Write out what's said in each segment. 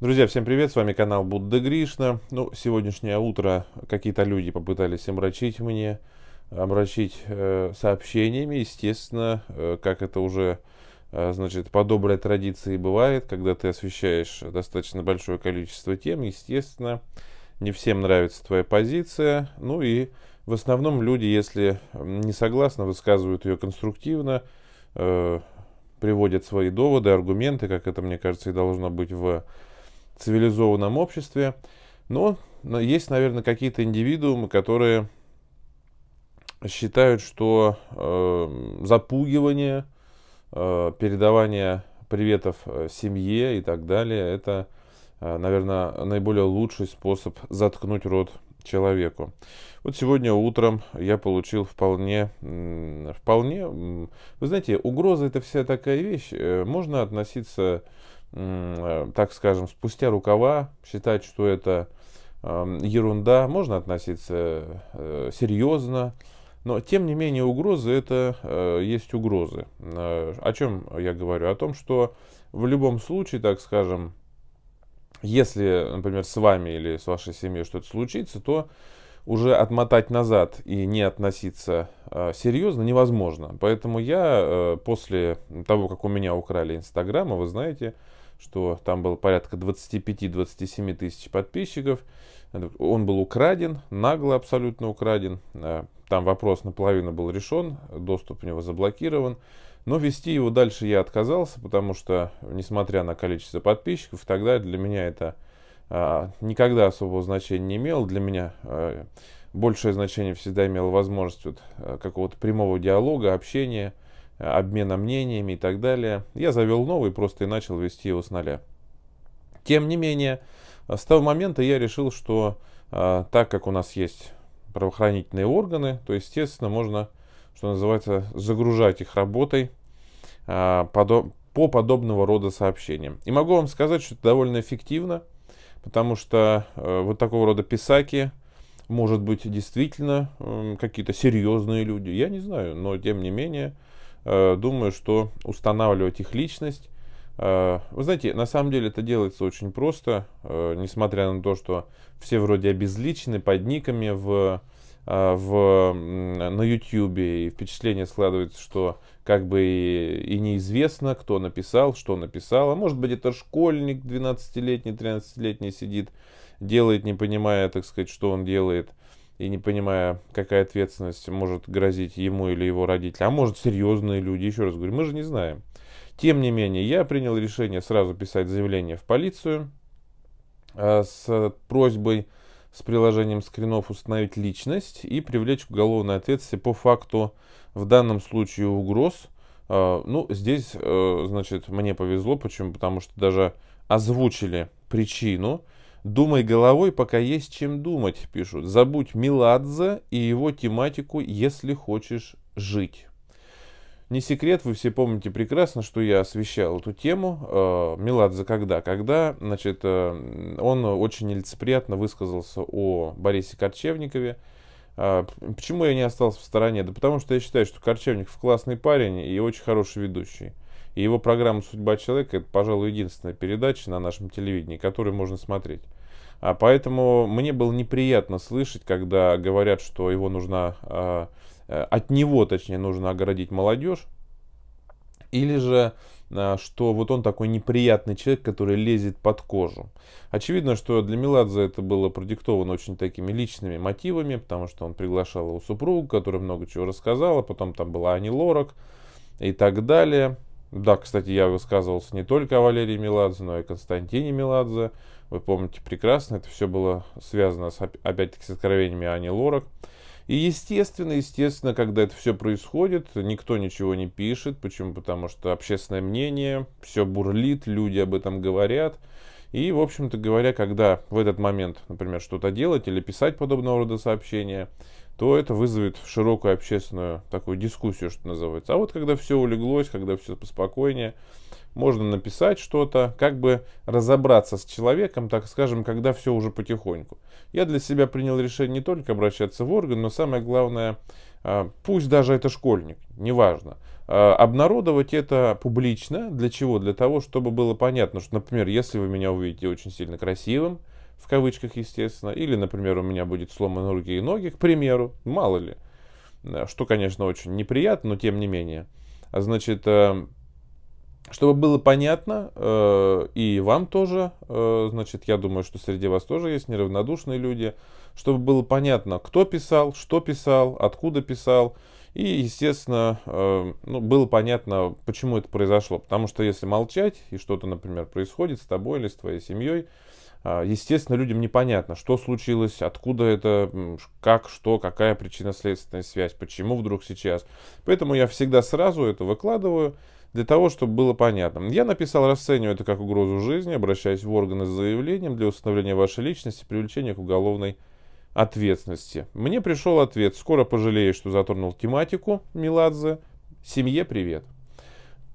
Друзья, всем привет, с вами канал Будда Гришна. Ну, сегодняшнее утро какие-то люди попытались омрачить мне, омрачить э, сообщениями, естественно, э, как это уже, э, значит, по доброй традиции бывает, когда ты освещаешь достаточно большое количество тем, естественно, не всем нравится твоя позиция, ну и в основном люди, если не согласны, высказывают ее конструктивно, э, приводят свои доводы, аргументы, как это, мне кажется, и должно быть в цивилизованном обществе, но есть, наверное, какие-то индивидуумы, которые считают, что э, запугивание, э, передавание приветов э, семье и так далее, это, э, наверное, наиболее лучший способ заткнуть рот человеку. Вот сегодня утром я получил вполне, вполне, вы знаете, угроза это вся такая вещь. Э, можно относиться Э, так скажем, спустя рукава, считать, что это эм, ерунда, можно относиться э, серьезно, но тем не менее угрозы это э, есть угрозы. О чем я говорю? О том, что в любом случае, так скажем, если, например, с вами или с вашей семьей что-то случится, то уже отмотать назад и не относиться э, серьезно невозможно. Поэтому я э, после того, как у меня украли Инстаграма, вы знаете, что там было порядка 25-27 тысяч подписчиков. Он был украден, нагло абсолютно украден. Э, там вопрос наполовину был решен, доступ у него заблокирован. Но вести его дальше я отказался, потому что, несмотря на количество подписчиков, тогда для меня это э, никогда особого значения не имело. Для меня э, большее значение всегда имело возможность вот, какого-то прямого диалога, общения – обмена мнениями и так далее. Я завел новый просто и начал вести его с нуля. Тем не менее, с того момента я решил, что э, так как у нас есть правоохранительные органы, то, естественно, можно, что называется, загружать их работой э, подо по подобного рода сообщениям. И могу вам сказать, что это довольно эффективно, потому что э, вот такого рода писаки, может быть, действительно э, какие-то серьезные люди, я не знаю, но тем не менее, Э, думаю, что устанавливать их личность. Э, вы знаете, на самом деле это делается очень просто, э, несмотря на то, что все вроде обезличены под никами в, в, на YouTube, и впечатление складывается, что как бы и, и неизвестно, кто написал, что написал. А может быть, это школьник 12-летний, 13-летний сидит, делает, не понимая, так сказать, что он делает и не понимая, какая ответственность может грозить ему или его родителям, а может серьезные люди, еще раз говорю, мы же не знаем. Тем не менее, я принял решение сразу писать заявление в полицию э, с просьбой с приложением скринов установить личность и привлечь к уголовной ответственности по факту в данном случае угроз. Э, ну, здесь, э, значит, мне повезло, почему? Потому что даже озвучили причину, Думай головой, пока есть чем думать, пишут. Забудь Меладзе и его тематику, если хочешь жить. Не секрет, вы все помните прекрасно, что я освещал эту тему. Э, Меладзе когда? Когда, значит, э, он очень нелицеприятно высказался о Борисе Корчевникове. А, почему я не остался в стороне? Да потому что я считаю, что Корчевников классный парень и очень хороший ведущий. И его программа «Судьба человека» — это, пожалуй, единственная передача на нашем телевидении, которую можно смотреть. А поэтому мне было неприятно слышать, когда говорят, что его нужно, а, э, от него, точнее, нужно огородить молодежь. Или же, а, что вот он такой неприятный человек, который лезет под кожу. Очевидно, что для Меладзе это было продиктовано очень такими личными мотивами, потому что он приглашал его супругу, которая много чего рассказала, потом там была Ани Лорак и так далее. Да, кстати, я высказывался не только о Валерии Меладзе, но и Константине Меладзе. Вы помните прекрасно, это все было связано, с, опять-таки, с откровениями Ани Лорак. И естественно, естественно, когда это все происходит, никто ничего не пишет. Почему? Потому что общественное мнение, все бурлит, люди об этом говорят. И, в общем-то говоря, когда в этот момент, например, что-то делать или писать подобного рода сообщения – то это вызовет широкую общественную такую дискуссию, что называется. А вот когда все улеглось, когда все поспокойнее, можно написать что-то, как бы разобраться с человеком, так скажем, когда все уже потихоньку. Я для себя принял решение не только обращаться в орган, но самое главное, а, пусть даже это школьник, неважно, а, обнародовать это публично. Для чего? Для того, чтобы было понятно, что, например, если вы меня увидите очень сильно красивым, в кавычках, естественно, или, например, у меня будет сломаны руки и ноги, к примеру, мало ли, э, что, конечно, очень неприятно, но тем не менее. А Значит, э, чтобы было понятно, э, и вам тоже, значит, я думаю, что среди вас тоже есть неравнодушные люди, чтобы было понятно, кто писал, что писал, откуда писал, и, естественно, ну, было понятно, почему это произошло. Потому что если молчать, и что-то, например, происходит с тобой или с твоей семьей, а, естественно, людям непонятно, что случилось, откуда это, как, что, какая причинно-следственная связь, почему вдруг сейчас. Поэтому я всегда сразу это выкладываю для того, чтобы было понятно. Я написал, расцениваю это как угрозу жизни, обращаясь в органы с заявлением для установления вашей личности, привлечения к уголовной ответственности. Мне пришел ответ, скоро пожалеешь, что затронул тематику Миладзе. Семье привет.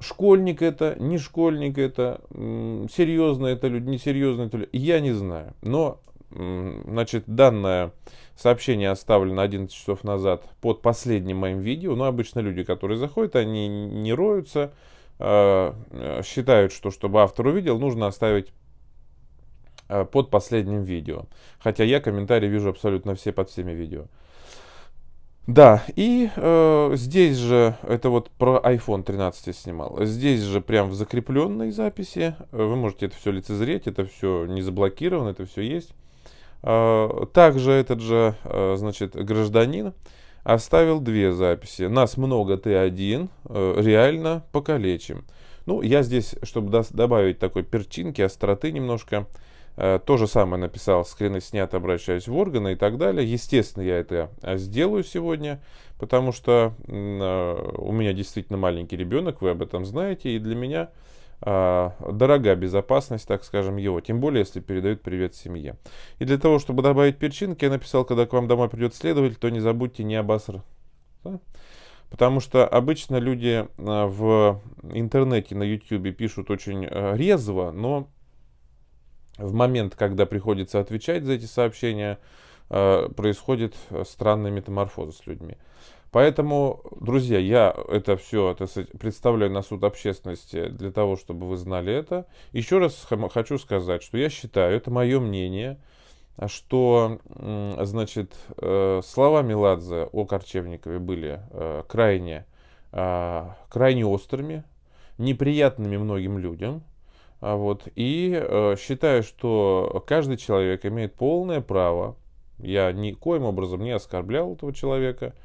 Школьник это, не школьник это, серьезно это люди, несерьезно это люди, я не знаю. Но, значит, данное сообщение оставлено 11 часов назад под последним моим видео. Но обычно люди, которые заходят, они не роются, а, э, считают, что чтобы автор увидел, нужно оставить э, под последним видео. Хотя я комментарии вижу абсолютно все под всеми видео. Да, и э, здесь же, это вот про iPhone 13 я снимал, здесь же прям в закрепленной записи, э, вы можете это все лицезреть, это все не заблокировано, это все есть. Э, также этот же, э, значит, гражданин оставил две записи. Нас много, ты один, э, реально покалечим. Ну, я здесь, чтобы добавить такой перчинки, остроты немножко, Э, то же самое написал, скрины снят, обращаюсь в органы и так далее. Естественно, я это э, сделаю сегодня, потому что э, у меня действительно маленький ребенок, вы об этом знаете, и для меня дорога безопасность, так скажем, его. Тем более, если передают привет семье. И для того, чтобы добавить перчинки, я написал, когда к вам домой придет следователь, то не забудьте не обоср... Да? Потому что обычно люди в интернете, на YouTube пишут очень резво, но в момент, когда приходится отвечать за эти сообщения, э, происходит э, странная метаморфоза с людьми. Поэтому, друзья, я это все это представляю на суд общественности для того, чтобы вы знали это. Еще раз хочу сказать, что я считаю, это мое мнение, что, значит, э, слова Меладзе о Корчевникове были крайне, крайне острыми, неприятными многим людям – а вот. И э, считаю, что каждый человек имеет полное право, я никоим образом не оскорблял этого человека,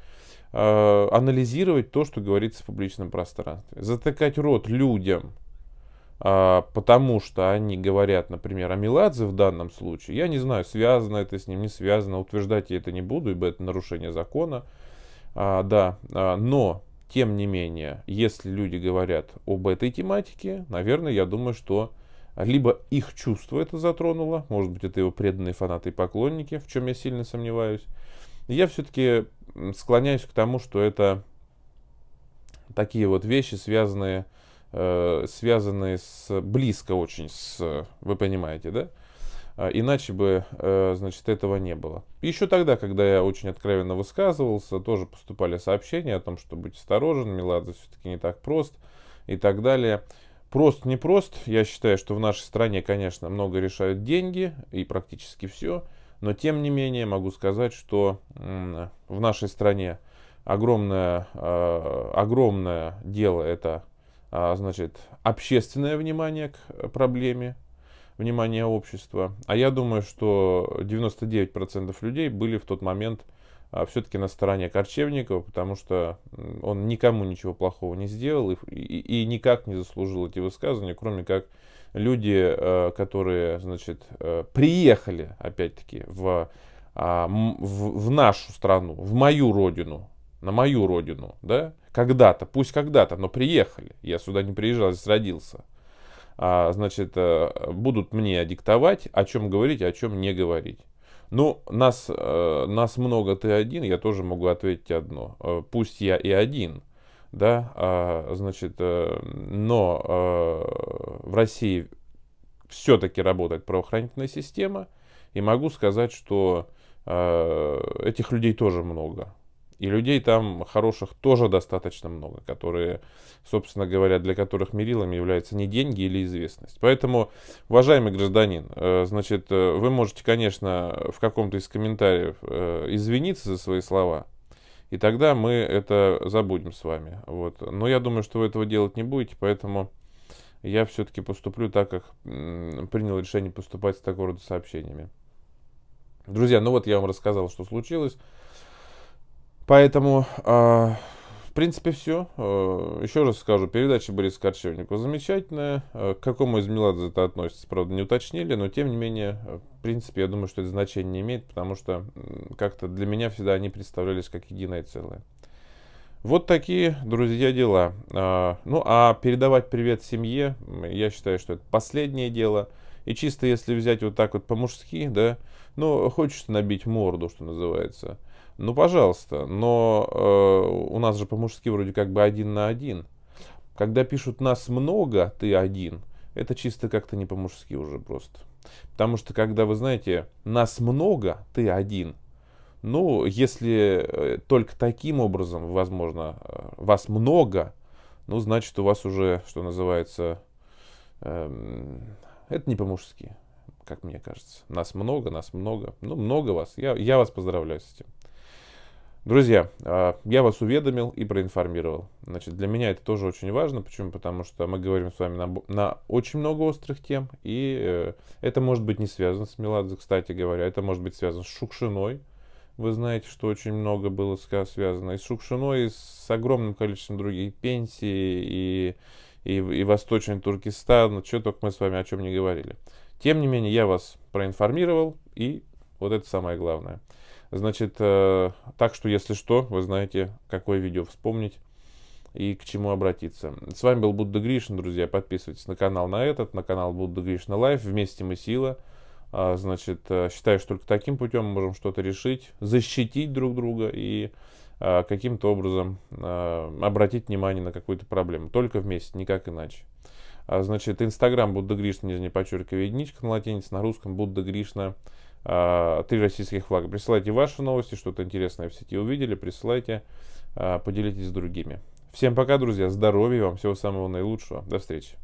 э, анализировать то, что говорится в публичном пространстве. Затыкать рот людям, э, потому что они говорят, например, о Меладзе в данном случае, я не знаю, связано это с ним, не связано, утверждать я это не буду, ибо это нарушение закона. А, да, а, но тем не менее, если люди говорят об этой тематике, наверное, я думаю, что либо их чувство это затронуло, может быть, это его преданные фанаты и поклонники, в чем я сильно сомневаюсь. Я все-таки склоняюсь к тому, что это такие вот вещи, связанные, э, связанные с близко очень с, вы понимаете, да? А, иначе бы, э, значит, этого не было. Еще тогда, когда я очень откровенно высказывался, тоже поступали сообщения о том, что будь осторожен, Меладзе все-таки не так прост и так далее. Прост, не прост. Я считаю, что в нашей стране, конечно, много решают деньги и практически все. Но тем не менее могу сказать, что в нашей стране огромное, а, огромное дело это а, значит, общественное внимание к э, проблеме внимания общества. А я думаю, что 99% людей были в тот момент а, все-таки на стороне Корчевникова, потому что он никому ничего плохого не сделал и, и, и никак не заслужил эти высказывания, кроме как люди, э, которые, значит, э, приехали, опять-таки, в, а, в, в нашу страну, в мою родину, на мою родину, да, когда-то, пусть когда-то, но приехали. Я сюда не приезжал, здесь родился а значит, э, будут мне диктовать, о чем говорить, о чем не говорить. Ну, нас, э, нас много, ты один, я тоже могу ответить одно. Э, пусть я и один, да, а, значит, но в России все-таки работает правоохранительная система, и могу сказать, что этих людей тоже много. И людей там хороших тоже достаточно много, которые, собственно говоря, для которых мерилами являются не деньги или известность. Поэтому, уважаемый гражданин, э, значит, э, вы можете, конечно, в каком-то из комментариев э, извиниться за свои слова, и тогда мы это забудем с вами. Вот. Но я думаю, что вы этого делать не будете, поэтому я все-таки поступлю так, как принял решение поступать с такого рода сообщениями. Друзья, ну вот я вам рассказал, что случилось. Поэтому, а, в принципе, все. А, Еще раз скажу, передача Бориса Корчевникова замечательная. К какому из Меладзе это относится, правда, не уточнили, но тем не менее, а, в принципе, я думаю, что это значение не имеет, потому что как-то для меня всегда они представлялись как единое целое. Вот такие, друзья, дела. Ну, а передавать привет семье, я считаю, что это последнее дело. И чисто если взять вот так вот по-мужски, да, ну, хочется набить морду, что называется – ну, пожалуйста, но э, у нас же по-мужски вроде как бы один на один. Когда пишут «нас много, ты один», это чисто как-то не по-мужски уже просто. Потому что когда вы знаете «нас много, ты один», ну, если э, только таким образом, возможно, э, вас много, ну, значит, у вас уже, что называется, э, это не по-мужски, как мне кажется. Нас много, нас много. Ну, много вас. Я, я вас поздравляю с этим. Друзья, а, я вас уведомил и проинформировал. Значит, для меня это тоже очень важно. Почему? Потому что мы говорим с вами на, на очень много острых тем. И э, это может быть не связано с Меладзе, кстати говоря. Это может быть связано с Шукшиной. Вы знаете, что очень много было связано и с Шукшиной, и с огромным количеством других пенсий, и, и, и Восточный Туркестан. Что только мы с вами о чем не говорили. Тем не менее, я вас проинформировал, и вот это самое главное – Значит, э, так что, если что, вы знаете, какое видео вспомнить и к чему обратиться. С вами был Будда Гришин, друзья. Подписывайтесь на канал на этот, на канал Будда Гришна Лайф. Вместе мы сила. Э, значит, э, считаю, что только таким путем мы можем что-то решить, защитить друг друга и э, каким-то образом э, обратить внимание на какую-то проблему. Только вместе, никак иначе. Значит, Инстаграм Будда Гришна, нижнее подчеркивание, единичка на латинице, на русском Будда Гришна а, три российских флага. Присылайте ваши новости, что-то интересное в сети увидели, присылайте, а, поделитесь с другими. Всем пока, друзья, здоровья вам, всего самого наилучшего, до встречи.